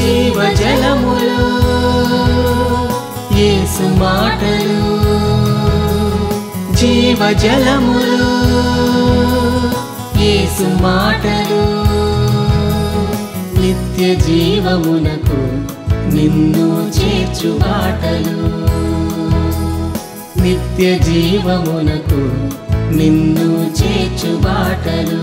జీవ జలములు యేసు మాటలు జీవ జలములు యేసు మాటలు నిత్య జీవమునకు నిన్ను చేర్చు ఆటలు నిత్య జీవమునకు నిన్ను చేర్చు బాటలు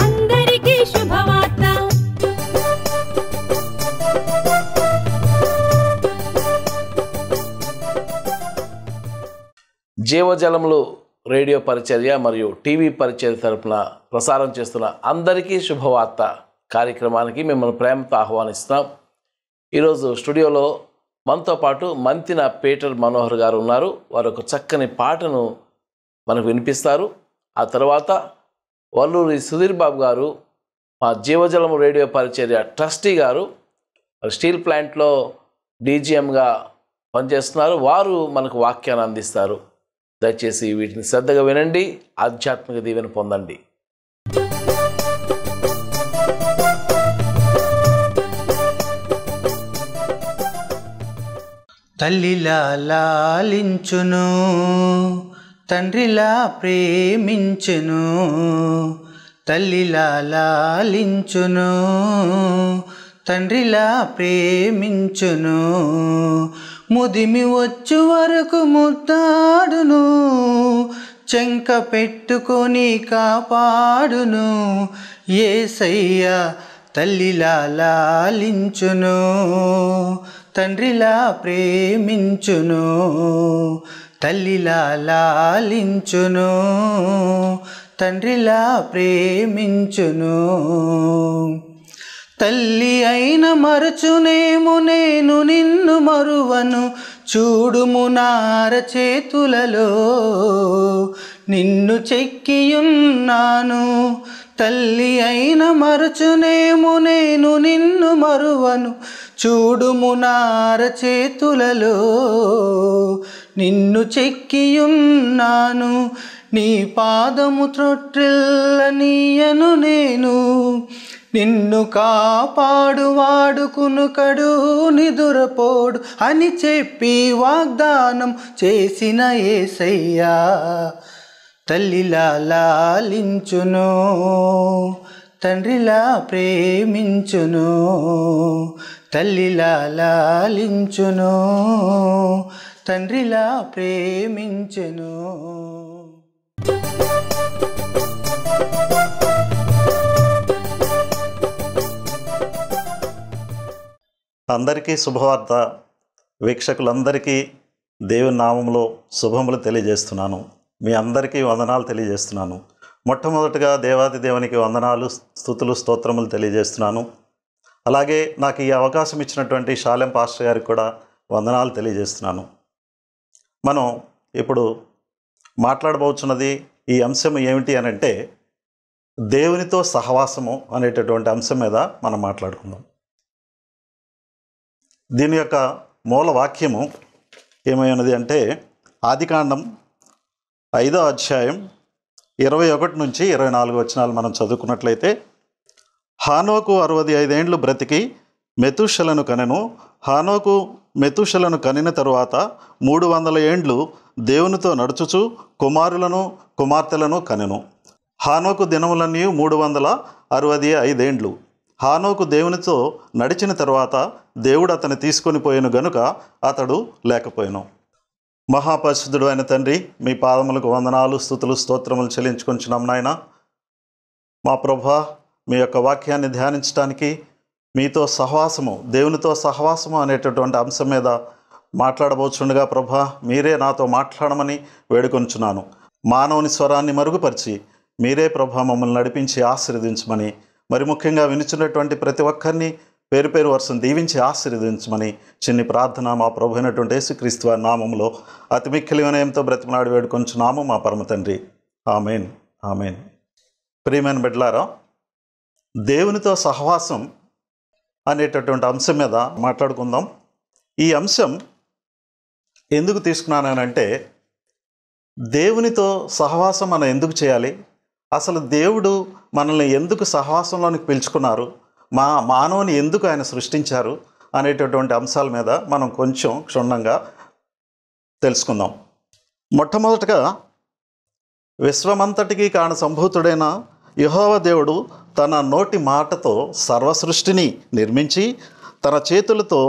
జీవజలములు రేడియో పరిచర్య మరియు టీవీ పరిచర్య తరపున ప్రసారం చేస్తున్న అందరికీ శుభవార్త కార్యక్రమానికి మిమ్మల్ని ప్రేమతో ఆహ్వానిస్తున్నాం ఈరోజు స్టూడియోలో మనతో పాటు మంతిన పీటర్ మనోహర్ గారు ఉన్నారు వారు ఒక చక్కని పాటను మనకు వినిపిస్తారు ఆ తర్వాత వల్లూరి సుధీర్ బాబు గారు మా జీవజలము రేడియో పరిచర్య ట్రస్టీ గారు స్టీల్ ప్లాంట్లో డీజీఎంగా పనిచేస్తున్నారు వారు మనకు వాక్యాన్ని అందిస్తారు దయచేసి వీటిని శ్రద్ధగా వినండి ఆధ్యాత్మిక దీవెన పొందండి తల్లిలా లాలించును తండ్రిలా ప్రేమించును తల్లిలా లాలించును తండ్రిలా ప్రేమించును ముదిమి వచ్చు వరకు ముద్దాడును చెంక పెట్టుకొని కాపాడును ఏసయ్య తల్లిలా లాలించును తండ్రిలా ప్రేమించును తల్లిలా లాలించును తండ్రిలా ప్రేమించును తల్లి అయిన మరచునేము నేను నిన్ను మరువను చూడుము నార చేతులలో నిన్ను చెక్కియున్నాను తల్లి అయిన మరచునేము నేను నిన్ను మరువను చూడుము నార చేతులలో నిన్ను చెక్కియున్నాను నీ పాదము త్రొట్టిల్ల నీయను నేను నిన్ను వాడుకును కునుకడు నిదురపోడు అని చెప్పి వాగ్దానం చేసిన ఏసయ్యా తల్లిలా లాలించును తండ్రిలా ప్రేమించును తల్లిలా లాలించును తండ్రిలా ప్రేమించును అందరికీ శుభవార్త వీక్షకులందరికీ దేవుని నామంలో శుభములు తెలియజేస్తున్నాను మీ అందరికీ వందనాలు తెలియజేస్తున్నాను మొట్టమొదటిగా దేవాది దేవునికి వందనాలు స్థుతులు స్తోత్రములు తెలియజేస్తున్నాను అలాగే నాకు ఈ అవకాశం ఇచ్చినటువంటి షాలెం పాస్టర్ గారికి కూడా వందనాలు తెలియజేస్తున్నాను మనం ఇప్పుడు మాట్లాడబోతున్నది ఈ అంశం ఏమిటి అని అంటే దేవునితో సహవాసము అనేటటువంటి అంశం మీద మనం మాట్లాడుకుందాం దీని యొక్క మూల వాక్యము ఉన్నది అంటే ఆదికాండం ఐదో అధ్యాయం ఇరవై ఒకటి నుంచి ఇరవై నాలుగు వచనాలు మనం చదువుకున్నట్లయితే హానోకు అరవై ఐదేండ్లు బ్రతికి మెతుషలను కనెను హానోకు మెతుషలను కనిన తరువాత మూడు వందల ఏండ్లు దేవునితో నడుచుచు కుమారులను కుమార్తెలను కనెను హానోకు దినములన్నీ మూడు వందల అరవై ఐదేండ్లు హానోకు దేవునితో నడిచిన తర్వాత దేవుడు అతని తీసుకొని పోయాను గనుక అతడు లేకపోయాను మహాపరిశుద్ధుడు అయిన తండ్రి మీ పాదములకు వందనాలు స్థుతులు స్తోత్రములు చెల్లించుకుంటున్నాం నాయన మా ప్రభా మీ యొక్క వాక్యాన్ని ధ్యానించడానికి మీతో సహవాసము దేవునితో సహవాసము అనేటటువంటి అంశం మీద మాట్లాడబోచుండగా ప్రభ మీరే నాతో మాట్లాడమని వేడుకొంచున్నాను మానవుని స్వరాన్ని మరుగుపరిచి మీరే ప్రభా మమ్మల్ని నడిపించి ఆశీర్వదించమని మరి ముఖ్యంగా వినిచున్నటువంటి ప్రతి ఒక్కరిని పేరు పేరు వర్షం దీవించి ఆశీర్వదించమని చిన్ని ప్రార్థన మా ప్రభు అయినటువంటి యేసుక్రీస్తు నామంలో అతి మిక్కిలి వినయంతో బ్రతిమలాడి నామం మా పరమ తండ్రి ఆమెన్ ఆమెన్ ప్రియమైన బిడ్లారా దేవునితో సహవాసం అనేటటువంటి అంశం మీద మాట్లాడుకుందాం ఈ అంశం ఎందుకు తీసుకున్నానంటే దేవునితో సహవాసం మనం ఎందుకు చేయాలి అసలు దేవుడు మనల్ని ఎందుకు సహవాసంలోనికి పిలుచుకున్నారు మా మానవుని ఎందుకు ఆయన సృష్టించారు అనేటటువంటి అంశాల మీద మనం కొంచెం క్షుణ్ణంగా తెలుసుకుందాం మొట్టమొదటగా విశ్వమంతటికి కాని సంభూతుడైన యహోవ దేవుడు తన నోటి మాటతో సర్వసృష్టిని నిర్మించి తన చేతులతో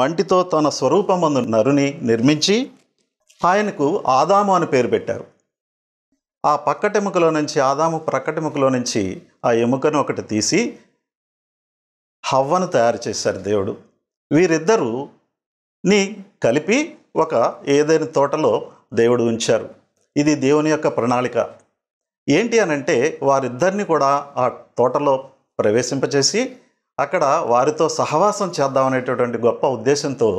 మంటితో తన స్వరూపమందు నరుని నిర్మించి ఆయనకు ఆదాము అని పేరు పెట్టారు ఆ పక్కటెముకలో నుంచి ఆదాము ప్రక్కటెముకలో నుంచి ఆ ఎముకను ఒకటి తీసి హవ్వను తయారు చేశారు దేవుడు వీరిద్దరూ ని కలిపి ఒక ఏదైనా తోటలో దేవుడు ఉంచారు ఇది దేవుని యొక్క ప్రణాళిక ఏంటి అనంటే వారిద్దరిని కూడా ఆ తోటలో ప్రవేశింపచేసి అక్కడ వారితో సహవాసం చేద్దామనేటటువంటి గొప్ప ఉద్దేశంతో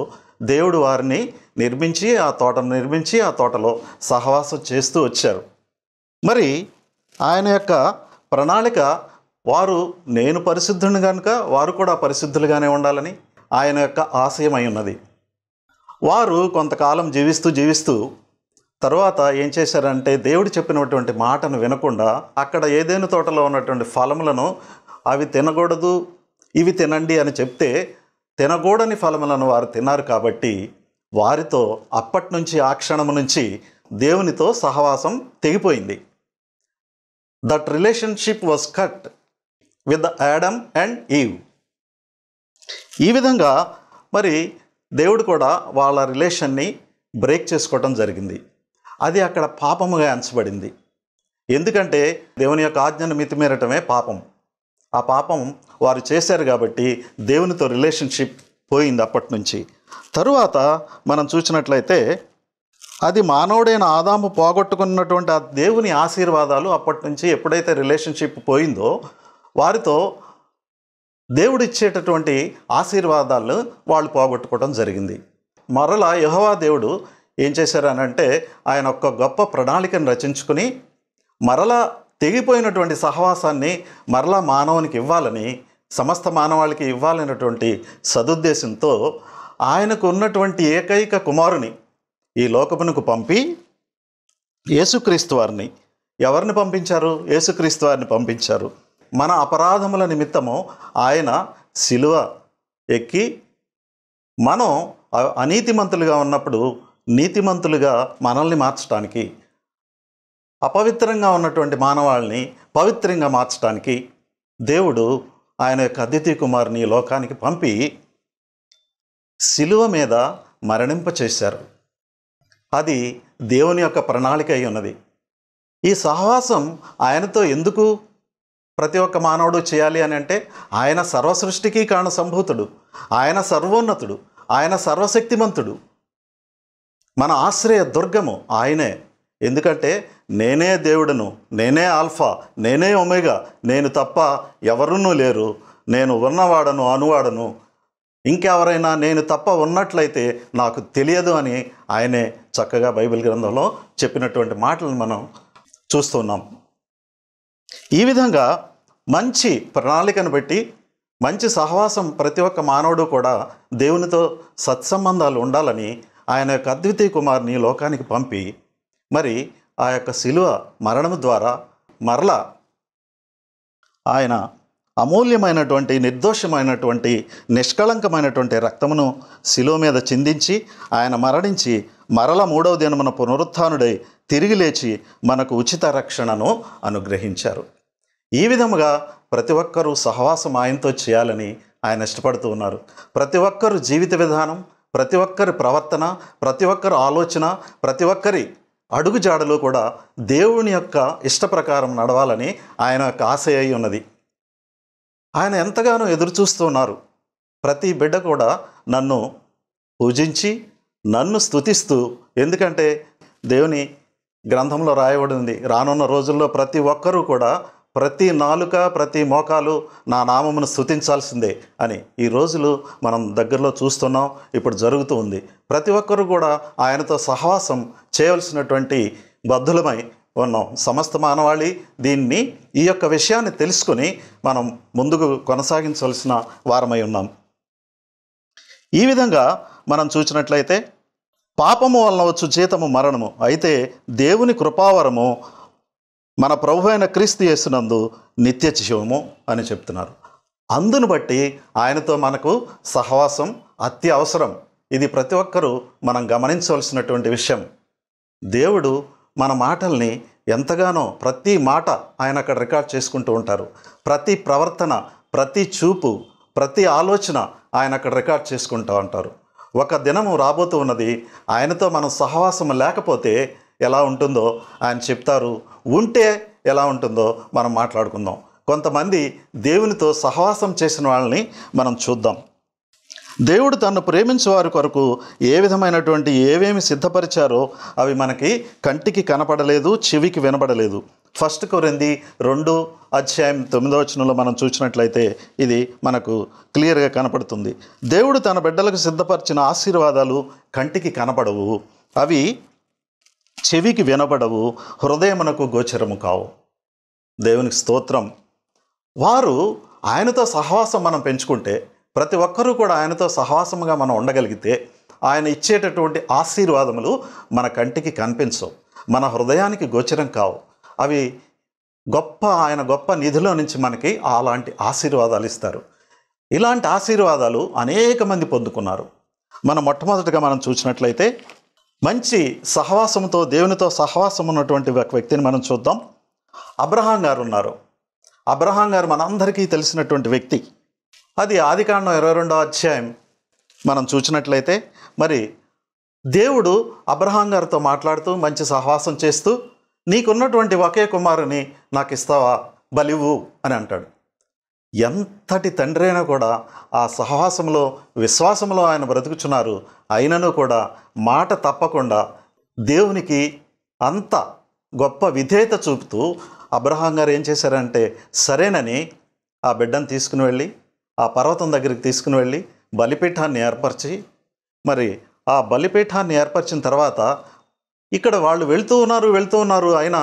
దేవుడు వారిని నిర్మించి ఆ తోటను నిర్మించి ఆ తోటలో సహవాసం చేస్తూ వచ్చారు మరి ఆయన యొక్క ప్రణాళిక వారు నేను పరిశుద్ధుని కనుక వారు కూడా పరిశుద్ధులుగానే ఉండాలని ఆయన యొక్క ఆశయమై ఉన్నది వారు కొంతకాలం జీవిస్తూ జీవిస్తూ తర్వాత ఏం చేశారంటే దేవుడు చెప్పినటువంటి మాటను వినకుండా అక్కడ ఏదైనా తోటలో ఉన్నటువంటి ఫలములను అవి తినకూడదు ఇవి తినండి అని చెప్తే తినకూడని ఫలములను వారు తిన్నారు కాబట్టి వారితో అప్పటి నుంచి ఆ క్షణం నుంచి దేవునితో సహవాసం తెగిపోయింది that relationship was cut with Adam and Eve ఈ విధంగా మరి దేవుడు కూడా వాళ్ళ రిలేషన్ని బ్రేక్ చేసుకోవటం జరిగింది అది అక్కడ పాపముగా ఎంచబడింది ఎందుకంటే దేవుని యొక్క ఆజ్ఞను మితిమీరటమే పాపం ఆ పాపం వారు చేశారు కాబట్టి దేవునితో రిలేషన్షిప్ పోయింది అప్పటి నుంచి తరువాత మనం చూసినట్లయితే అది మానవుడైన ఆదాము పోగొట్టుకున్నటువంటి ఆ దేవుని ఆశీర్వాదాలు అప్పటి నుంచి ఎప్పుడైతే రిలేషన్షిప్ పోయిందో వారితో దేవుడిచ్చేటటువంటి ఆశీర్వాదాలు వాళ్ళు పోగొట్టుకోవడం జరిగింది మరలా యహోవా దేవుడు ఏం చేశారనంటే ఆయన ఒక గొప్ప ప్రణాళికను రచించుకుని మరలా తెగిపోయినటువంటి సహవాసాన్ని మరలా మానవునికి ఇవ్వాలని సమస్త మానవాళికి ఇవ్వాలనేటువంటి సదుద్దేశంతో ఆయనకు ఉన్నటువంటి ఏకైక కుమారుని ఈ లోకమునకు పంపి యేసుక్రీస్తు వారిని ఎవరిని పంపించారు యేసుక్రీస్తు వారిని పంపించారు మన అపరాధముల నిమిత్తము ఆయన శిలువ ఎక్కి మనం అనీతిమంతులుగా ఉన్నప్పుడు నీతిమంతులుగా మనల్ని మార్చడానికి అపవిత్రంగా ఉన్నటువంటి మానవాళ్ళని పవిత్రంగా మార్చడానికి దేవుడు ఆయన యొక్క అతిథి కుమారుని లోకానికి పంపి శిలువ మీద మరణింపచేశారు అది దేవుని యొక్క ప్రణాళిక అయి ఉన్నది ఈ సహవాసం ఆయనతో ఎందుకు ప్రతి ఒక్క మానవుడు చేయాలి అని అంటే ఆయన సర్వసృష్టికి కారణ సంభూతుడు ఆయన సర్వోన్నతుడు ఆయన సర్వశక్తిమంతుడు మన ఆశ్రయ దుర్గము ఆయనే ఎందుకంటే నేనే దేవుడను నేనే ఆల్ఫా నేనే ఒమేగా నేను తప్ప ఎవరునూ లేరు నేను ఉన్నవాడను అనువాడను ఇంకెవరైనా నేను తప్ప ఉన్నట్లయితే నాకు తెలియదు అని ఆయనే చక్కగా బైబిల్ గ్రంథంలో చెప్పినటువంటి మాటలను మనం చూస్తున్నాం ఈ విధంగా మంచి ప్రణాళికను బట్టి మంచి సహవాసం ప్రతి ఒక్క మానవుడు కూడా దేవునితో సత్సంబంధాలు ఉండాలని ఆయన యొక్క అద్వితీయ కుమార్ని లోకానికి పంపి మరి ఆ యొక్క శిలువ మరణం ద్వారా మరల ఆయన అమూల్యమైనటువంటి నిర్దోషమైనటువంటి నిష్కళంకమైనటువంటి రక్తమును శిలో మీద చిందించి ఆయన మరణించి మరల మూడవ దినమున పునరుత్డై తిరిగి లేచి మనకు ఉచిత రక్షణను అనుగ్రహించారు ఈ విధముగా ప్రతి ఒక్కరూ సహవాసం ఆయనతో చేయాలని ఆయన ఇష్టపడుతూ ఉన్నారు ప్రతి ఒక్కరు జీవిత విధానం ప్రతి ఒక్కరి ప్రవర్తన ప్రతి ఒక్కరు ఆలోచన ప్రతి ఒక్కరి అడుగుజాడలు కూడా దేవుని యొక్క ఇష్ట ప్రకారం నడవాలని ఆయన యొక్క ఆశ అయి ఉన్నది ఆయన ఎంతగానో ఎదురుచూస్తున్నారు ప్రతి బిడ్డ కూడా నన్ను పూజించి నన్ను స్థుతిస్తూ ఎందుకంటే దేవుని గ్రంథంలో రాయబడింది రానున్న రోజుల్లో ప్రతి ఒక్కరూ కూడా ప్రతి నాలుక ప్రతి మోకాలు నా నామమును స్థుతించాల్సిందే అని ఈ రోజులు మనం దగ్గరలో చూస్తున్నాం ఇప్పుడు జరుగుతూ ఉంది ప్రతి ఒక్కరూ కూడా ఆయనతో సహవాసం చేయవలసినటువంటి బద్దులమై ఉన్నాం సమస్త మానవాళి దీన్ని ఈ యొక్క విషయాన్ని తెలుసుకుని మనం ముందుకు కొనసాగించవలసిన వారమై ఉన్నాం ఈ విధంగా మనం చూసినట్లయితే పాపము వలన వచ్చు జీతము మరణము అయితే దేవుని కృపావరము మన ప్రభు అయిన క్రీస్తు చేసినందు నిత్య జీవము అని చెప్తున్నారు అందును బట్టి ఆయనతో మనకు సహవాసం అత్యవసరం ఇది ప్రతి ఒక్కరూ మనం గమనించవలసినటువంటి విషయం దేవుడు మన మాటల్ని ఎంతగానో ప్రతి మాట ఆయన అక్కడ రికార్డ్ చేసుకుంటూ ఉంటారు ప్రతి ప్రవర్తన ప్రతి చూపు ప్రతి ఆలోచన ఆయన అక్కడ రికార్డ్ చేసుకుంటూ ఉంటారు ఒక దినము రాబోతూ ఉన్నది ఆయనతో మనం సహవాసం లేకపోతే ఎలా ఉంటుందో ఆయన చెప్తారు ఉంటే ఎలా ఉంటుందో మనం మాట్లాడుకుందాం కొంతమంది దేవునితో సహవాసం చేసిన వాళ్ళని మనం చూద్దాం దేవుడు తను ప్రేమించే వారి కొరకు ఏ విధమైనటువంటి ఏవేమి సిద్ధపరిచారో అవి మనకి కంటికి కనపడలేదు చెవికి వినపడలేదు ఫస్ట్ కొరింది రెండు అధ్యాయం తొమ్మిదో వచనంలో మనం చూసినట్లయితే ఇది మనకు క్లియర్గా కనపడుతుంది దేవుడు తన బిడ్డలకు సిద్ధపరిచిన ఆశీర్వాదాలు కంటికి కనపడవు అవి చెవికి వినపడవు హృదయమునకు గోచరము కావు దేవునికి స్తోత్రం వారు ఆయనతో సహవాసం మనం పెంచుకుంటే ప్రతి ఒక్కరూ కూడా ఆయనతో సహవాసముగా మనం ఉండగలిగితే ఆయన ఇచ్చేటటువంటి ఆశీర్వాదములు మన కంటికి కనిపించవు మన హృదయానికి గోచరం కావు అవి గొప్ప ఆయన గొప్ప నిధిలో నుంచి మనకి అలాంటి ఆశీర్వాదాలు ఇస్తారు ఇలాంటి ఆశీర్వాదాలు అనేక మంది పొందుకున్నారు మనం మొట్టమొదటిగా మనం చూసినట్లయితే మంచి సహవాసంతో దేవునితో సహవాసం ఉన్నటువంటి ఒక వ్యక్తిని మనం చూద్దాం అబ్రహాం గారు ఉన్నారు అబ్రహాం గారు మనందరికీ తెలిసినటువంటి వ్యక్తి అది ఆదికాండం ఇరవై రెండవ అధ్యాయం మనం చూసినట్లయితే మరి దేవుడు అబ్రహాం గారితో మాట్లాడుతూ మంచి సహవాసం చేస్తూ నీకున్నటువంటి ఒకే కుమారుని నాకు ఇస్తావా బలివు అని అంటాడు ఎంతటి తండ్రి అయినా కూడా ఆ సహవాసంలో విశ్వాసంలో ఆయన బ్రతుకుచున్నారు అయినను కూడా మాట తప్పకుండా దేవునికి అంత గొప్ప విధేయత చూపుతూ అబ్రహాం గారు ఏం చేశారంటే సరేనని ఆ బిడ్డను తీసుకుని వెళ్ళి ఆ పర్వతం దగ్గరికి తీసుకుని వెళ్ళి బలిపీఠాన్ని ఏర్పరిచి మరి ఆ బలిపీఠాన్ని ఏర్పరిచిన తర్వాత ఇక్కడ వాళ్ళు వెళ్తూ ఉన్నారు వెళ్తూ ఉన్నారు అయినా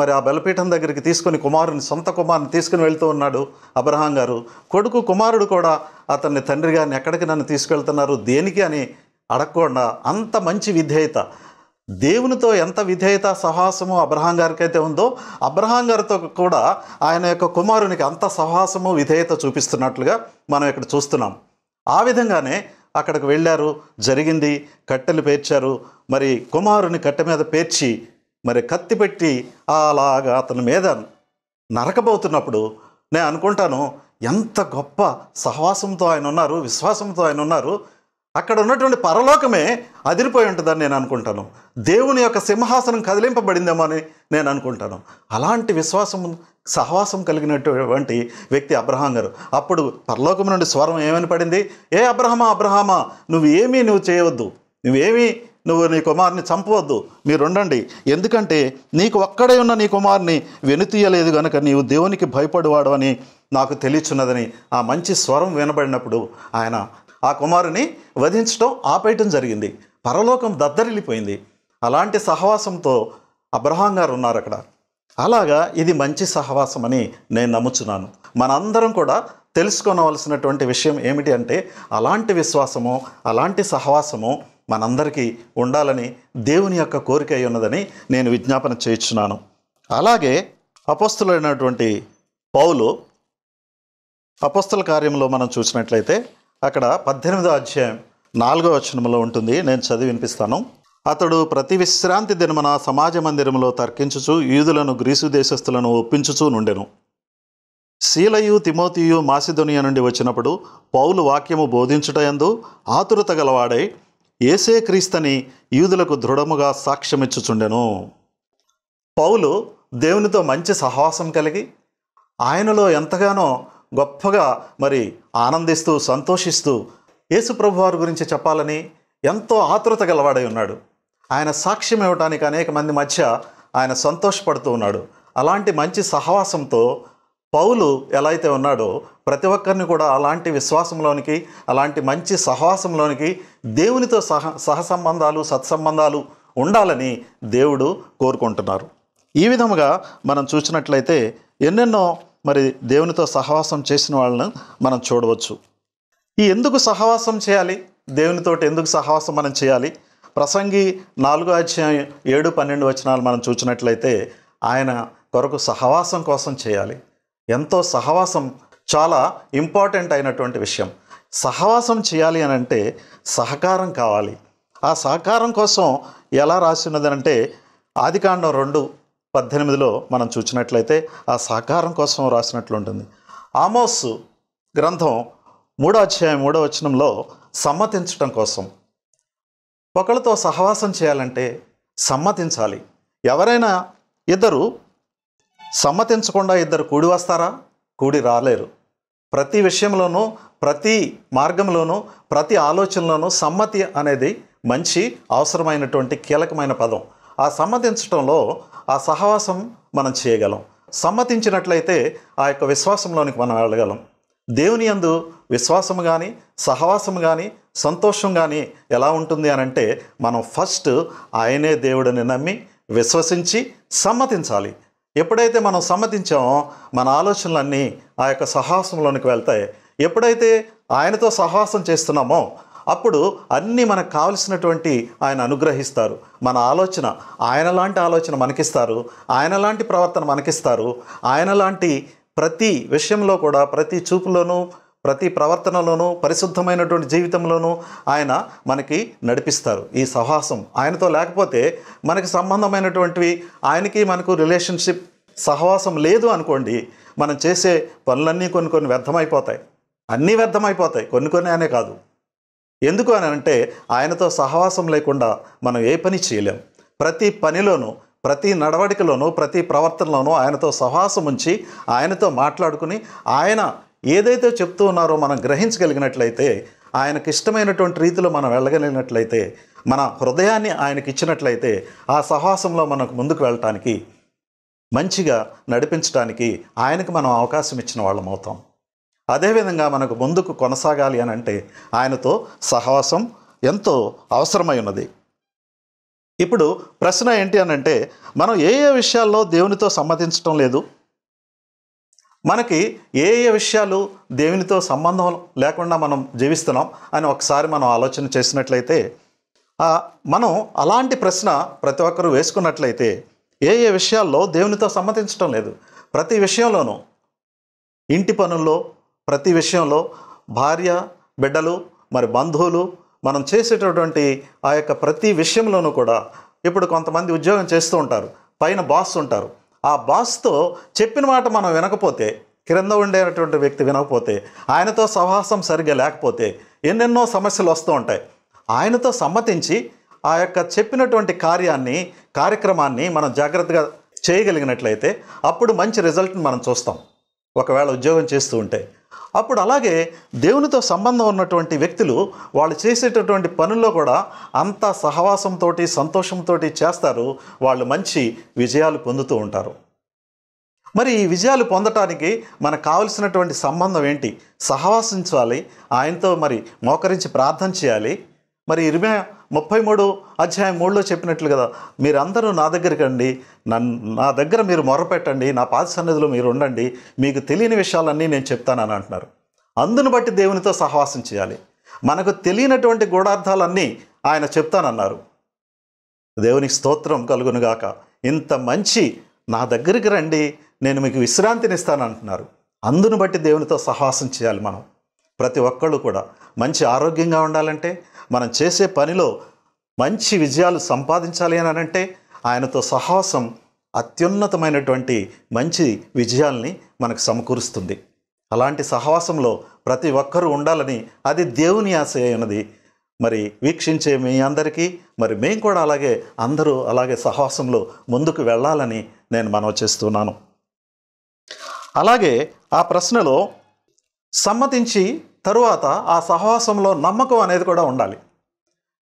మరి ఆ బలిపీఠం దగ్గరికి తీసుకుని కుమారుని సొంత కుమారుని తీసుకుని వెళ్తూ ఉన్నాడు అబ్రహాం గారు కొడుకు కుమారుడు కూడా అతన్ని తండ్రి గారిని ఎక్కడికి నన్ను తీసుకెళ్తున్నారు దేనికి అని అడగకుండా అంత మంచి విధేయత దేవునితో ఎంత విధేయత సహాసము అబ్రహాం గారికి అయితే ఉందో అబ్రహాం గారితో కూడా ఆయన యొక్క కుమారునికి అంత సహాసము విధేయత చూపిస్తున్నట్లుగా మనం ఇక్కడ చూస్తున్నాం ఆ విధంగానే అక్కడికి వెళ్ళారు జరిగింది కట్టెలు పేర్చారు మరి కుమారుని కట్టె మీద పేర్చి మరి కత్తి పెట్టి అలాగా అతని మీద నరకబోతున్నప్పుడు నేను అనుకుంటాను ఎంత గొప్ప సహవాసంతో ఆయన ఉన్నారు విశ్వాసంతో ఆయన ఉన్నారు అక్కడ ఉన్నటువంటి పరలోకమే అదిరిపోయి ఉంటుందని నేను అనుకుంటాను దేవుని యొక్క సింహాసనం కదిలింపబడిందేమో అని నేను అనుకుంటాను అలాంటి విశ్వాసం సహవాసం కలిగినటువంటి వ్యక్తి అబ్రహాం గారు అప్పుడు పరలోకం నుండి స్వరం ఏమని పడింది ఏ అబ్రహమా అబ్రహమా నువ్వు ఏమీ నువ్వు చేయవద్దు నువ్వేమీ నువ్వు నీ కుమార్ని చంపవద్దు మీరు ఉండండి ఎందుకంటే నీకు ఒక్కడే ఉన్న నీ కుమార్ని వెనుతీయలేదు కనుక నీవు దేవునికి భయపడివాడు అని నాకు తెలియచున్నదని ఆ మంచి స్వరం వినబడినప్పుడు ఆయన ఆ కుమారుని వధించడం ఆపేయటం జరిగింది పరలోకం దద్దరిల్లిపోయింది అలాంటి సహవాసంతో అబ్రహాం గారు ఉన్నారు అక్కడ అలాగా ఇది మంచి సహవాసం అని నేను నమ్ముచున్నాను మనందరం కూడా తెలుసుకోనవలసినటువంటి విషయం ఏమిటి అంటే అలాంటి విశ్వాసము అలాంటి సహవాసము మనందరికీ ఉండాలని దేవుని యొక్క కోరిక అయి ఉన్నదని నేను విజ్ఞాపన చేయించున్నాను అలాగే అపస్తులైనటువంటి పౌలు అపస్తుల కార్యంలో మనం చూసినట్లయితే అక్కడ పద్దెనిమిదో అధ్యాయం నాలుగో వచనంలో ఉంటుంది నేను చదివి వినిపిస్తాను అతడు ప్రతి విశ్రాంతి దినమున సమాజ మందిరంలో తర్కించుచు యూదులను గ్రీసు దేశస్థులను ఒప్పించుచూ నుండెను శీలయు తిమోతియు మాసిదోనియ నుండి వచ్చినప్పుడు పౌలు వాక్యము బోధించుటయందు ఆతురత గలవాడై ఏసే క్రీస్తని యూదులకు దృఢముగా సాక్ష్యమిచ్చుచుండెను పౌలు దేవునితో మంచి సహవాసం కలిగి ఆయనలో ఎంతగానో గొప్పగా మరి ఆనందిస్తూ సంతోషిస్తూ యేసుప్రభు వారి గురించి చెప్పాలని ఎంతో ఆతృత గలవాడై ఉన్నాడు ఆయన సాక్ష్యం ఇవ్వడానికి అనేక మంది మధ్య ఆయన సంతోషపడుతూ ఉన్నాడు అలాంటి మంచి సహవాసంతో పౌలు ఎలా అయితే ఉన్నాడో ప్రతి ఒక్కరిని కూడా అలాంటి విశ్వాసంలోనికి అలాంటి మంచి సహవాసంలోనికి దేవునితో సహ సహసంబంధాలు సత్సంబంధాలు ఉండాలని దేవుడు కోరుకుంటున్నారు ఈ విధముగా మనం చూసినట్లయితే ఎన్నెన్నో మరి దేవునితో సహవాసం చేసిన వాళ్ళను మనం చూడవచ్చు ఈ ఎందుకు సహవాసం చేయాలి దేవునితోటి ఎందుకు సహవాసం మనం చేయాలి ప్రసంగి నాలుగో అధ్యాయం ఏడు పన్నెండు వచనాలు మనం చూసినట్లయితే ఆయన కొరకు సహవాసం కోసం చేయాలి ఎంతో సహవాసం చాలా ఇంపార్టెంట్ అయినటువంటి విషయం సహవాసం చేయాలి అని అంటే సహకారం కావాలి ఆ సహకారం కోసం ఎలా రాసినదనంటే ఆదికాండం రెండు పద్దెనిమిదిలో మనం చూసినట్లయితే ఆ సహకారం కోసం రాసినట్లు ఉంటుంది ఆమోసు గ్రంథం మూడో అధ్యాయం మూడో వచనంలో సమ్మతించటం కోసం ఒకళ్ళతో సహవాసం చేయాలంటే సమ్మతించాలి ఎవరైనా ఇద్దరు సమ్మతించకుండా ఇద్దరు కూడి వస్తారా కూడి రాలేరు ప్రతి విషయంలోనూ ప్రతి మార్గంలోనూ ప్రతి ఆలోచనలోనూ సమ్మతి అనేది మంచి అవసరమైనటువంటి కీలకమైన పదం ఆ సమ్మతించటంలో ఆ సహవాసం మనం చేయగలం సమ్మతించినట్లయితే ఆ యొక్క విశ్వాసంలోనికి మనం వెళ్ళగలం దేవుని అందు విశ్వాసం కానీ సహవాసం కానీ సంతోషం కానీ ఎలా ఉంటుంది అని అంటే మనం ఫస్ట్ ఆయనే దేవుడిని నమ్మి విశ్వసించి సమ్మతించాలి ఎప్పుడైతే మనం సమ్మతించామో మన ఆలోచనలన్నీ ఆ యొక్క సహవాసంలోనికి వెళ్తాయి ఎప్పుడైతే ఆయనతో సహవాసం చేస్తున్నామో అప్పుడు అన్నీ మనకు కావలసినటువంటి ఆయన అనుగ్రహిస్తారు మన ఆలోచన ఆయన లాంటి ఆలోచన మనకిస్తారు ఆయన లాంటి ప్రవర్తన మనకిస్తారు ఆయన లాంటి ప్రతి విషయంలో కూడా ప్రతి చూపులోనూ ప్రతి ప్రవర్తనలోనూ పరిశుద్ధమైనటువంటి జీవితంలోనూ ఆయన మనకి నడిపిస్తారు ఈ సహాసం ఆయనతో లేకపోతే మనకి సంబంధమైనటువంటివి ఆయనకి మనకు రిలేషన్షిప్ సహవాసం లేదు అనుకోండి మనం చేసే పనులన్నీ కొన్ని కొన్ని వ్యర్థమైపోతాయి అన్నీ వ్యర్థమైపోతాయి కొన్ని కొన్ని అనే కాదు ఎందుకు అని అంటే ఆయనతో సహవాసం లేకుండా మనం ఏ పని చేయలేం ప్రతి పనిలోనూ ప్రతి నడవడికలోనూ ప్రతి ప్రవర్తనలోనూ ఆయనతో సహవాసం ఉంచి ఆయనతో మాట్లాడుకుని ఆయన ఏదైతే చెప్తూ ఉన్నారో మనం గ్రహించగలిగినట్లయితే ఆయనకు ఇష్టమైనటువంటి రీతిలో మనం వెళ్ళగలిగినట్లయితే మన హృదయాన్ని ఆయనకి ఇచ్చినట్లయితే ఆ సహవాసంలో మనకు ముందుకు వెళ్ళటానికి మంచిగా నడిపించడానికి ఆయనకు మనం అవకాశం ఇచ్చిన వాళ్ళం అవుతాం అదేవిధంగా మనకు ముందుకు కొనసాగాలి అని అంటే ఆయనతో సహవాసం ఎంతో అవసరమై ఉన్నది ఇప్పుడు ప్రశ్న ఏంటి అని అంటే మనం ఏ ఏ విషయాల్లో దేవునితో సమ్మతించడం లేదు మనకి ఏ ఏ విషయాలు దేవునితో సంబంధం లేకుండా మనం జీవిస్తున్నాం అని ఒకసారి మనం ఆలోచన చేసినట్లయితే మనం అలాంటి ప్రశ్న ప్రతి ఒక్కరూ వేసుకున్నట్లయితే ఏ ఏ విషయాల్లో దేవునితో సమ్మతించడం లేదు ప్రతి విషయంలోనూ ఇంటి పనుల్లో ప్రతి విషయంలో భార్య బిడ్డలు మరి బంధువులు మనం చేసేటటువంటి ఆ యొక్క ప్రతి విషయంలోనూ కూడా ఇప్పుడు కొంతమంది ఉద్యోగం చేస్తూ ఉంటారు పైన బాస్ ఉంటారు ఆ బాస్తో చెప్పిన మాట మనం వినకపోతే క్రింద ఉండేటటువంటి వ్యక్తి వినకపోతే ఆయనతో సహాసం సరిగ్గా లేకపోతే ఎన్నెన్నో సమస్యలు వస్తూ ఉంటాయి ఆయనతో సమ్మతించి ఆ యొక్క చెప్పినటువంటి కార్యాన్ని కార్యక్రమాన్ని మనం జాగ్రత్తగా చేయగలిగినట్లయితే అప్పుడు మంచి రిజల్ట్ని మనం చూస్తాం ఒకవేళ ఉద్యోగం చేస్తూ ఉంటే అప్పుడు అలాగే దేవునితో సంబంధం ఉన్నటువంటి వ్యక్తులు వాళ్ళు చేసేటటువంటి పనుల్లో కూడా అంత సహవాసంతో సంతోషంతో చేస్తారు వాళ్ళు మంచి విజయాలు పొందుతూ ఉంటారు మరి ఈ విజయాలు పొందటానికి మనకు కావలసినటువంటి సంబంధం ఏంటి సహవాసించాలి ఆయనతో మరి మోకరించి ప్రార్థన చేయాలి మరి ఇరిమే ముప్పై మూడు అధ్యాయం మూడులో చెప్పినట్లు కదా మీరందరూ నా దగ్గరికి అండి నా దగ్గర మీరు మొరపెట్టండి నా పాద సన్నిధిలో మీరు ఉండండి మీకు తెలియని విషయాలన్నీ నేను చెప్తానని అంటున్నారు అందును బట్టి దేవునితో సహవాసం చేయాలి మనకు తెలియనటువంటి గూఢార్థాలన్నీ ఆయన చెప్తానన్నారు దేవునికి స్తోత్రం కలుగునుగాక ఇంత మంచి నా దగ్గరికి రండి నేను మీకు విశ్రాంతినిస్తానంటున్నారు అంటున్నారు అందును బట్టి దేవునితో సహవాసం చేయాలి మనం ప్రతి ఒక్కళ్ళు కూడా మంచి ఆరోగ్యంగా ఉండాలంటే మనం చేసే పనిలో మంచి విజయాలు సంపాదించాలి అని అంటే ఆయనతో సహవాసం అత్యున్నతమైనటువంటి మంచి విజయాల్ని మనకు సమకూరుస్తుంది అలాంటి సహవాసంలో ప్రతి ఒక్కరూ ఉండాలని అది దేవుని ఆశ అయినది మరి వీక్షించే మీ అందరికీ మరి మేము కూడా అలాగే అందరూ అలాగే సహవాసంలో ముందుకు వెళ్ళాలని నేను మనవి చేస్తున్నాను అలాగే ఆ ప్రశ్నలో సమ్మతించి తరువాత ఆ సహవాసంలో నమ్మకం అనేది కూడా ఉండాలి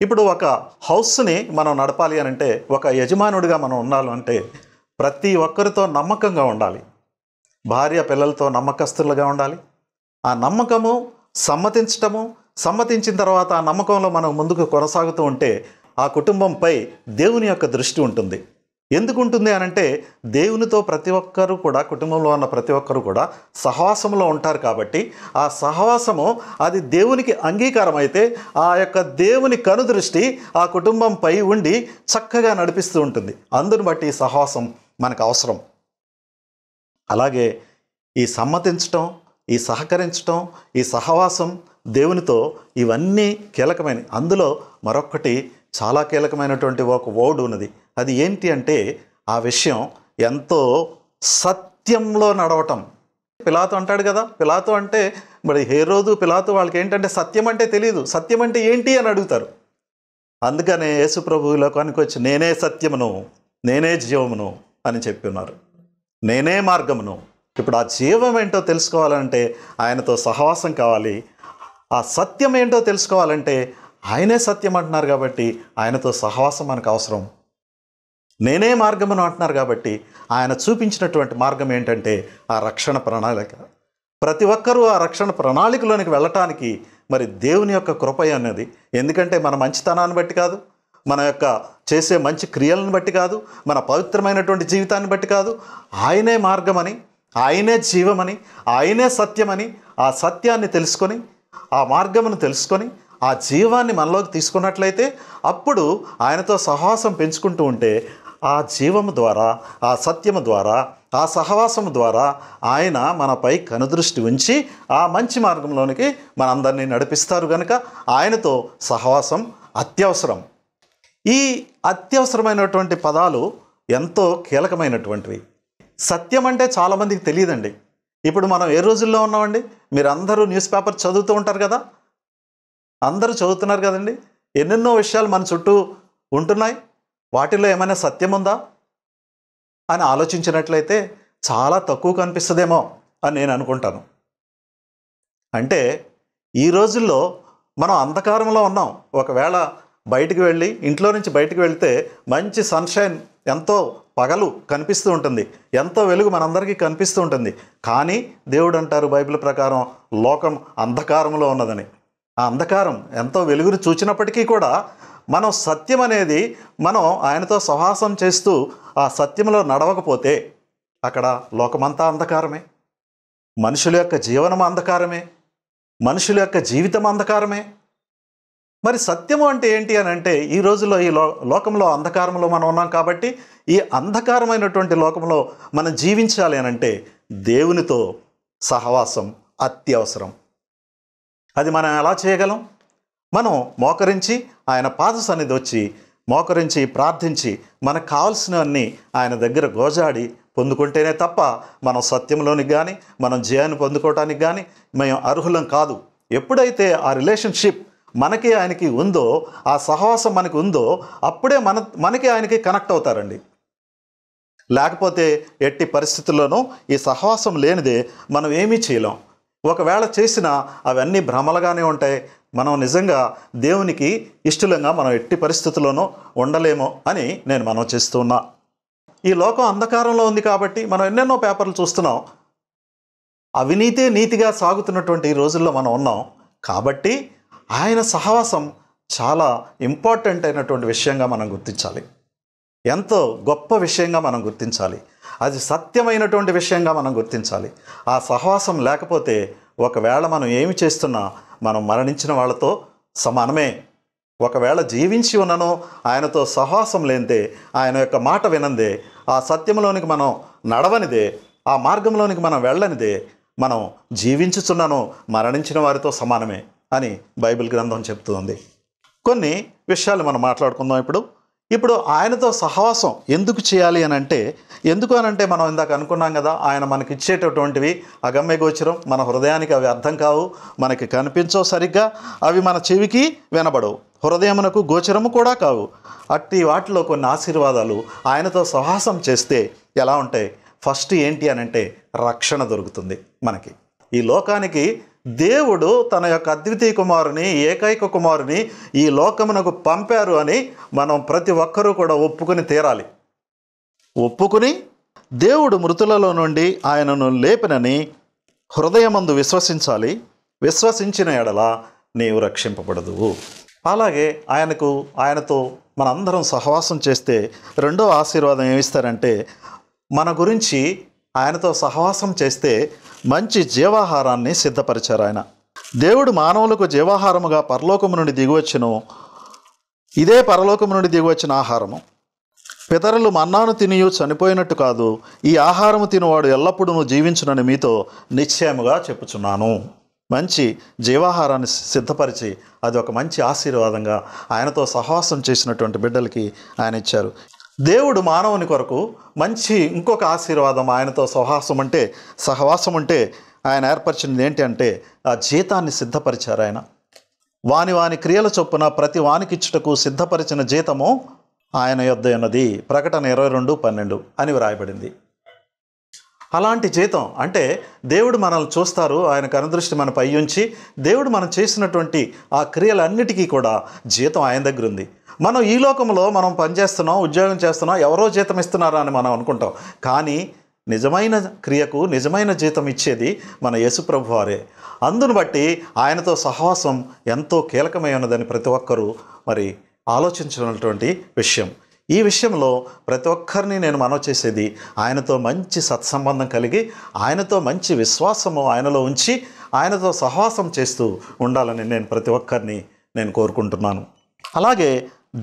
ఇప్పుడు ఒక హౌస్ని మనం నడపాలి అని అంటే ఒక యజమానుడిగా మనం ఉండాలంటే ప్రతి ఒక్కరితో నమ్మకంగా ఉండాలి భార్య పిల్లలతో నమ్మకస్తులుగా ఉండాలి ఆ నమ్మకము సమ్మతించటము సమ్మతించిన తర్వాత ఆ నమ్మకంలో మనం ముందుకు కొనసాగుతూ ఉంటే ఆ కుటుంబంపై దేవుని యొక్క దృష్టి ఉంటుంది ఎందుకు ఉంటుంది అనంటే దేవునితో ప్రతి ఒక్కరూ కూడా కుటుంబంలో ఉన్న ప్రతి ఒక్కరూ కూడా సహవాసంలో ఉంటారు కాబట్టి ఆ సహవాసము అది దేవునికి అంగీకారం అయితే ఆ యొక్క దేవుని కనుదృష్టి ఆ కుటుంబంపై ఉండి చక్కగా నడిపిస్తూ ఉంటుంది అందును బట్టి సహవాసం మనకు అవసరం అలాగే ఈ సమ్మతించటం ఈ సహకరించటం ఈ సహవాసం దేవునితో ఇవన్నీ కీలకమైనవి అందులో మరొకటి చాలా కీలకమైనటువంటి ఒక ఓడు ఉన్నది అది ఏంటి అంటే ఆ విషయం ఎంతో సత్యంలో నడవటం పిలాతు అంటాడు కదా పిలాతు అంటే మరి హేరోదు పిలాతు వాళ్ళకి ఏంటంటే సత్యం అంటే తెలియదు సత్యం అంటే ఏంటి అని అడుగుతారు అందుకనే యేసు ప్రభువులోకానికి వచ్చి నేనే సత్యమును నేనే జీవమును అని చెప్పి ఉన్నారు నేనే మార్గమును ఇప్పుడు ఆ జీవం ఏంటో తెలుసుకోవాలంటే ఆయనతో సహవాసం కావాలి ఆ సత్యం ఏంటో తెలుసుకోవాలంటే ఆయనే సత్యం అంటున్నారు కాబట్టి ఆయనతో సహవాసం మనకు అవసరం నేనే మార్గమును అంటున్నారు కాబట్టి ఆయన చూపించినటువంటి మార్గం ఏంటంటే ఆ రక్షణ ప్రణాళిక ప్రతి ఒక్కరూ ఆ రక్షణ ప్రణాళికలోనికి వెళ్ళటానికి మరి దేవుని యొక్క కృప అనేది ఎందుకంటే మన మంచితనాన్ని బట్టి కాదు మన యొక్క చేసే మంచి క్రియలను బట్టి కాదు మన పవిత్రమైనటువంటి జీవితాన్ని బట్టి కాదు ఆయనే మార్గమని ఆయనే జీవమని ఆయనే సత్యమని ఆ సత్యాన్ని తెలుసుకొని ఆ మార్గమును తెలుసుకొని ఆ జీవాన్ని మనలోకి తీసుకున్నట్లయితే అప్పుడు ఆయనతో సహాసం పెంచుకుంటూ ఉంటే ఆ జీవము ద్వారా ఆ సత్యము ద్వారా ఆ సహవాసము ద్వారా ఆయన మనపై కనుదృష్టి ఉంచి ఆ మంచి మార్గంలోనికి మనందరినీ నడిపిస్తారు కనుక ఆయనతో సహవాసం అత్యవసరం ఈ అత్యవసరమైనటువంటి పదాలు ఎంతో కీలకమైనటువంటివి సత్యం అంటే చాలామందికి తెలియదండి ఇప్పుడు మనం ఏ రోజుల్లో ఉన్నామండి మీరు అందరూ న్యూస్ పేపర్ చదువుతూ ఉంటారు కదా అందరూ చదువుతున్నారు కదండి ఎన్నెన్నో విషయాలు మన చుట్టూ ఉంటున్నాయి వాటిలో ఏమైనా సత్యం ఉందా అని ఆలోచించినట్లయితే చాలా తక్కువ కనిపిస్తుందేమో అని నేను అనుకుంటాను అంటే ఈ రోజుల్లో మనం అంధకారంలో ఉన్నాం ఒకవేళ బయటికి వెళ్ళి ఇంట్లో నుంచి బయటికి వెళ్తే మంచి సన్షైన్ ఎంతో పగలు కనిపిస్తూ ఉంటుంది ఎంతో వెలుగు మనందరికీ కనిపిస్తూ ఉంటుంది కానీ దేవుడు అంటారు బైబిల్ ప్రకారం లోకం అంధకారంలో ఉన్నదని ఆ అంధకారం ఎంతో వెలుగును చూచినప్పటికీ కూడా మనం సత్యం అనేది మనం ఆయనతో సహాసం చేస్తూ ఆ సత్యంలో నడవకపోతే అక్కడ లోకమంతా అంధకారమే మనుషుల యొక్క జీవనం అంధకారమే మనుషుల యొక్క జీవితం అంధకారమే మరి సత్యము అంటే ఏంటి అని అంటే ఈ రోజుల్లో ఈ లో లోకంలో అంధకారంలో మనం ఉన్నాం కాబట్టి ఈ అంధకారమైనటువంటి లోకంలో మనం జీవించాలి అని అంటే దేవునితో సహవాసం అత్యవసరం అది మనం ఎలా చేయగలం మనం మోకరించి ఆయన పాద సన్నిధి వచ్చి మోకరించి ప్రార్థించి మనకు కావాల్సినవన్నీ ఆయన దగ్గర గోజాడి పొందుకుంటేనే తప్ప మనం సత్యంలోనికి కానీ మనం జయాన్ని పొందుకోవటానికి కానీ మేము అర్హులం కాదు ఎప్పుడైతే ఆ రిలేషన్షిప్ మనకి ఆయనకి ఉందో ఆ సహవాసం మనకి ఉందో అప్పుడే మన మనకి ఆయనకి కనెక్ట్ అవుతారండి లేకపోతే ఎట్టి పరిస్థితుల్లోనూ ఈ సహవాసం లేనిదే మనం ఏమీ చేయలేం ఒకవేళ చేసినా అవన్నీ భ్రమలుగానే ఉంటాయి మనం నిజంగా దేవునికి ఇష్టలంగా మనం ఎట్టి పరిస్థితుల్లోనూ ఉండలేమో అని నేను మనం చేస్తున్నా ఈ లోకం అంధకారంలో ఉంది కాబట్టి మనం ఎన్నెన్నో పేపర్లు చూస్తున్నాం అవినీతే నీతిగా సాగుతున్నటువంటి ఈ రోజుల్లో మనం ఉన్నాం కాబట్టి ఆయన సహవాసం చాలా ఇంపార్టెంట్ అయినటువంటి విషయంగా మనం గుర్తించాలి ఎంతో గొప్ప విషయంగా మనం గుర్తించాలి అది సత్యమైనటువంటి విషయంగా మనం గుర్తించాలి ఆ సహవాసం లేకపోతే ఒకవేళ మనం ఏమి చేస్తున్నా మనం మరణించిన వాళ్ళతో సమానమే ఒకవేళ జీవించి ఉన్నను ఆయనతో సహాసం లేనిదే ఆయన యొక్క మాట వినందే ఆ సత్యంలోనికి మనం నడవనిదే ఆ మార్గంలోనికి మనం వెళ్ళనిదే మనం జీవించుచున్నను మరణించిన వారితో సమానమే అని బైబిల్ గ్రంథం చెప్తుంది కొన్ని విషయాలు మనం మాట్లాడుకుందాం ఇప్పుడు ఇప్పుడు ఆయనతో సహవాసం ఎందుకు చేయాలి అని అంటే ఎందుకు అనంటే మనం ఇందాక అనుకున్నాం కదా ఆయన మనకి ఇచ్చేటటువంటివి అగమ్య గోచరం మన హృదయానికి అవి అర్థం కావు మనకి కనిపించవు సరిగ్గా అవి మన చెవికి వినబడవు హృదయమునకు గోచరము కూడా కావు అట్టి వాటిలో కొన్ని ఆశీర్వాదాలు ఆయనతో సహాసం చేస్తే ఎలా ఉంటాయి ఫస్ట్ ఏంటి అని అంటే రక్షణ దొరుకుతుంది మనకి ఈ లోకానికి దేవుడు తన యొక్క అద్వితీయ కుమారుని ఏకైక కుమారుని ఈ లోకమునకు పంపారు అని మనం ప్రతి ఒక్కరూ కూడా ఒప్పుకొని తీరాలి ఒప్పుకుని దేవుడు మృతులలో నుండి ఆయనను లేపినని హృదయమందు విశ్వసించాలి విశ్వసించిన ఎడల నీవు రక్షింపబడదు అలాగే ఆయనకు ఆయనతో మనందరం సహవాసం చేస్తే రెండో ఆశీర్వాదం ఏమిస్తారంటే మన గురించి ఆయనతో సహవాసం చేస్తే మంచి జీవాహారాన్ని సిద్ధపరిచారు ఆయన దేవుడు మానవులకు జీవాహారముగా పరలోకము నుండి దిగివచ్చును ఇదే పరలోకము నుండి దిగివచ్చిన ఆహారము పితరులు మన్నాను తినియు చనిపోయినట్టు కాదు ఈ ఆహారము తినువాడు ఎల్లప్పుడూ జీవించునని మీతో నిశ్చయముగా చెప్పుచున్నాను మంచి జీవాహారాన్ని సిద్ధపరిచి అది ఒక మంచి ఆశీర్వాదంగా ఆయనతో సహవాసం చేసినటువంటి బిడ్డలకి ఆయన ఇచ్చారు దేవుడు మానవుని కొరకు మంచి ఇంకొక ఆశీర్వాదం ఆయనతో సహాసం అంటే సహవాసం అంటే ఆయన ఏర్పరిచినది ఏంటి అంటే ఆ జీతాన్ని సిద్ధపరిచారు ఆయన వాని వాని క్రియల చొప్పున ప్రతి వానికిచ్చుటకు సిద్ధపరిచిన జీతము ఆయన యొద్ద ఉన్నది ప్రకటన ఇరవై రెండు పన్నెండు అని వ్రాయబడింది అలాంటి జీతం అంటే దేవుడు మనల్ని చూస్తారు ఆయన కనుదృష్టి మన పై ఉంచి దేవుడు మనం చేసినటువంటి ఆ క్రియలన్నిటికీ కూడా జీతం ఆయన దగ్గర ఉంది మనం ఈ లోకంలో మనం పనిచేస్తున్నాం ఉద్యోగం చేస్తున్నాం ఎవరో జీతం ఇస్తున్నారా అని మనం అనుకుంటాం కానీ నిజమైన క్రియకు నిజమైన జీతం ఇచ్చేది మన యేసుప్రభు వారే అందును బట్టి ఆయనతో సహవాసం ఎంతో కీలకమైనదని ప్రతి ఒక్కరూ మరి ఆలోచించినటువంటి విషయం ఈ విషయంలో ప్రతి ఒక్కరిని నేను మనవ చేసేది ఆయనతో మంచి సత్సంబంధం కలిగి ఆయనతో మంచి విశ్వాసము ఆయనలో ఉంచి ఆయనతో సహవాసం చేస్తూ ఉండాలని నేను ప్రతి ఒక్కరిని నేను కోరుకుంటున్నాను అలాగే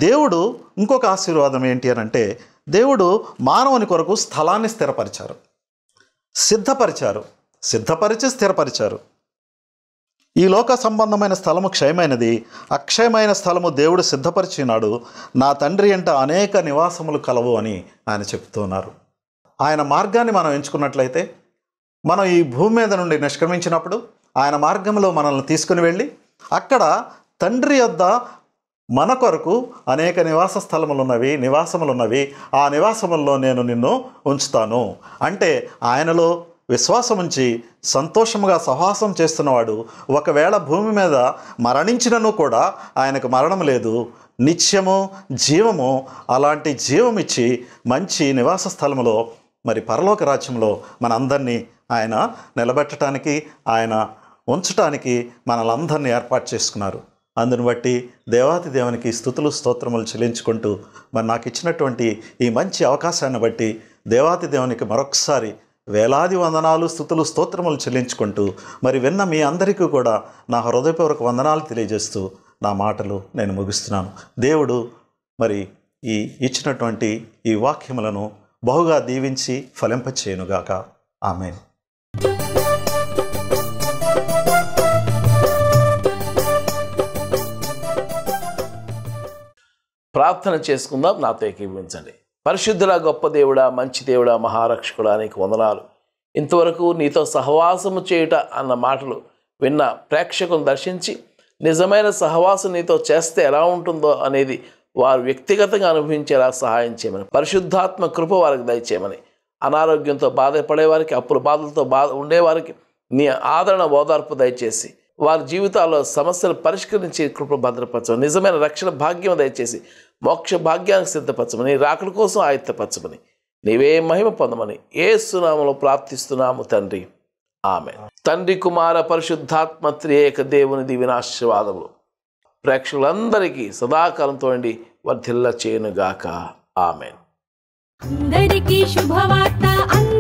దేవుడు ఇంకొక ఆశీర్వాదం ఏంటి అని అంటే దేవుడు మానవుని కొరకు స్థలాన్ని స్థిరపరిచారు సిద్ధపరిచారు సిద్ధపరిచి స్థిరపరిచారు ఈ లోక సంబంధమైన స్థలము క్షయమైనది అక్షయమైన స్థలము దేవుడు సిద్ధపరిచినాడు నా తండ్రి అంట అనేక నివాసములు కలవు అని ఆయన చెప్తున్నారు ఆయన మార్గాన్ని మనం ఎంచుకున్నట్లయితే మనం ఈ భూమి మీద నుండి నిష్క్రమించినప్పుడు ఆయన మార్గంలో మనల్ని తీసుకుని వెళ్ళి అక్కడ తండ్రి యొద్ద మన కొరకు అనేక నివాస స్థలములు ఉన్నవి నివాసములు ఉన్నవి ఆ నివాసముల్లో నేను నిన్ను ఉంచుతాను అంటే ఆయనలో విశ్వాసం ఉంచి సంతోషముగా సహాసం చేస్తున్నవాడు ఒకవేళ భూమి మీద మరణించినను కూడా ఆయనకు మరణం లేదు నిత్యము జీవము అలాంటి జీవమిచ్చి మంచి నివాస స్థలములో మరి పరలోక రాజ్యంలో మనందరినీ ఆయన నిలబెట్టడానికి ఆయన ఉంచటానికి మనలందరినీ ఏర్పాటు చేసుకున్నారు అందును బట్టి దేవాతి దేవునికి స్థుతులు స్తోత్రములు చెల్లించుకుంటూ మరి నాకు ఇచ్చినటువంటి ఈ మంచి అవకాశాన్ని బట్టి దేవాతి దేవునికి మరొకసారి వేలాది వందనాలు స్థుతులు స్తోత్రములు చెల్లించుకుంటూ మరి విన్న మీ అందరికీ కూడా నా హృదయపూర్వక వందనాలు తెలియజేస్తూ నా మాటలు నేను ముగిస్తున్నాను దేవుడు మరి ఈ ఇచ్చినటువంటి ఈ వాక్యములను బహుగా దీవించి ఫలింపచేయునుగాక ఆమెను ప్రార్థన చేసుకుందాం నాతో ఏకీభవించండి పరిశుద్ధుల గొప్ప దేవుడా మంచి దేవుడా మహారక్షకుడా నీకు వందనాలు ఇంతవరకు నీతో సహవాసము చేయుట అన్న మాటలు విన్న ప్రేక్షకులు దర్శించి నిజమైన సహవాసం నీతో చేస్తే ఎలా ఉంటుందో అనేది వారు వ్యక్తిగతంగా అనుభవించేలా సహాయం చేయమని పరిశుద్ధాత్మ కృప వారికి దయచేయమని అనారోగ్యంతో బాధపడేవారికి అప్పుల బాధలతో బాధ ఉండేవారికి నీ ఆదరణ ఓదార్పు దయచేసి వారి జీవితాల్లో సమస్యలు పరిష్కరించే కృప భద్రపరచమని నిజమైన రక్షణ భాగ్యం దయచేసి మోక్ష భాగ్యానికి సిద్ధపరచమని రాకుడి కోసం ఆయత్తపరచమని నీవే మహిమ పొందమని ఏ సునామలో ప్రార్థిస్తున్నాము తండ్రి ఆమె తండ్రి కుమార పరిశుద్ధాత్మ త్రియేక దేవుని దివినాశీర్వాదములు ప్రేక్షకులందరికీ సదాకాలం తోండి వర్ధిల్ల చేయనుగాక ఆమె అందరికీ శుభవార్త